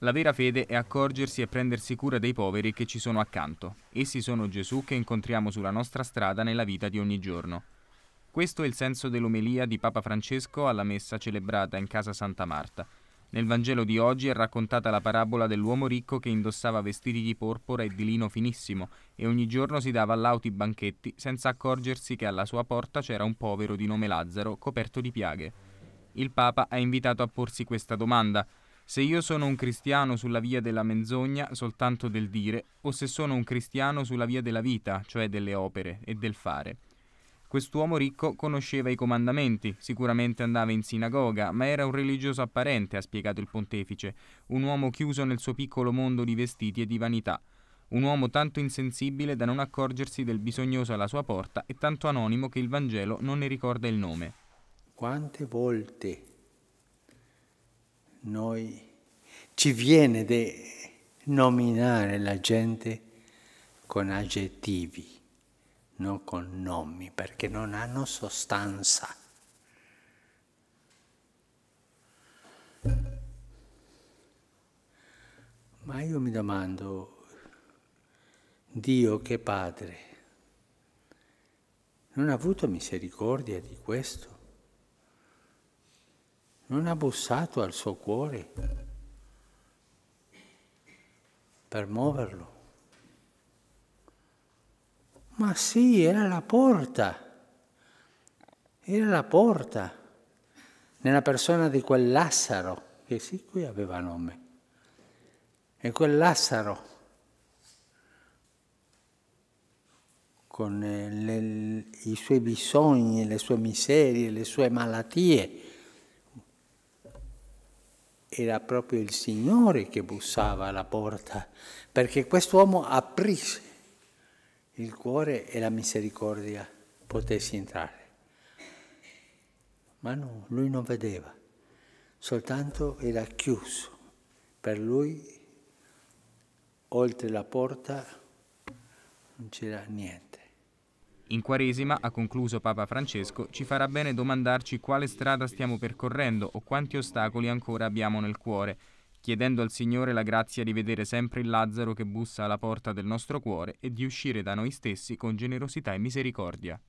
La vera fede è accorgersi e prendersi cura dei poveri che ci sono accanto. Essi sono Gesù che incontriamo sulla nostra strada nella vita di ogni giorno. Questo è il senso dell'omelia di Papa Francesco alla messa celebrata in casa Santa Marta. Nel Vangelo di oggi è raccontata la parabola dell'uomo ricco che indossava vestiti di porpora e di lino finissimo e ogni giorno si dava lauti banchetti senza accorgersi che alla sua porta c'era un povero di nome Lazzaro coperto di piaghe. Il Papa ha invitato a porsi questa domanda se io sono un cristiano sulla via della menzogna, soltanto del dire, o se sono un cristiano sulla via della vita, cioè delle opere e del fare. Quest'uomo ricco conosceva i comandamenti, sicuramente andava in sinagoga, ma era un religioso apparente, ha spiegato il pontefice, un uomo chiuso nel suo piccolo mondo di vestiti e di vanità, un uomo tanto insensibile da non accorgersi del bisognoso alla sua porta e tanto anonimo che il Vangelo non ne ricorda il nome. Quante volte noi ci viene di nominare la gente con aggettivi, non con nomi, perché non hanno sostanza. Ma io mi domando, Dio che Padre, non ha avuto misericordia di questo? non ha bussato al suo cuore per muoverlo. Ma sì, era la porta, era la porta nella persona di quel Lazzaro, che sì, qui aveva nome. E quel Lazzaro con eh, le, i suoi bisogni, le sue miserie, le sue malattie, era proprio il Signore che bussava alla porta, perché quest'uomo aprisse il cuore e la misericordia potesse entrare. Ma no, lui non vedeva, soltanto era chiuso. Per lui, oltre la porta, non c'era niente. In Quaresima, ha concluso Papa Francesco, ci farà bene domandarci quale strada stiamo percorrendo o quanti ostacoli ancora abbiamo nel cuore, chiedendo al Signore la grazia di vedere sempre il Lazzaro che bussa alla porta del nostro cuore e di uscire da noi stessi con generosità e misericordia.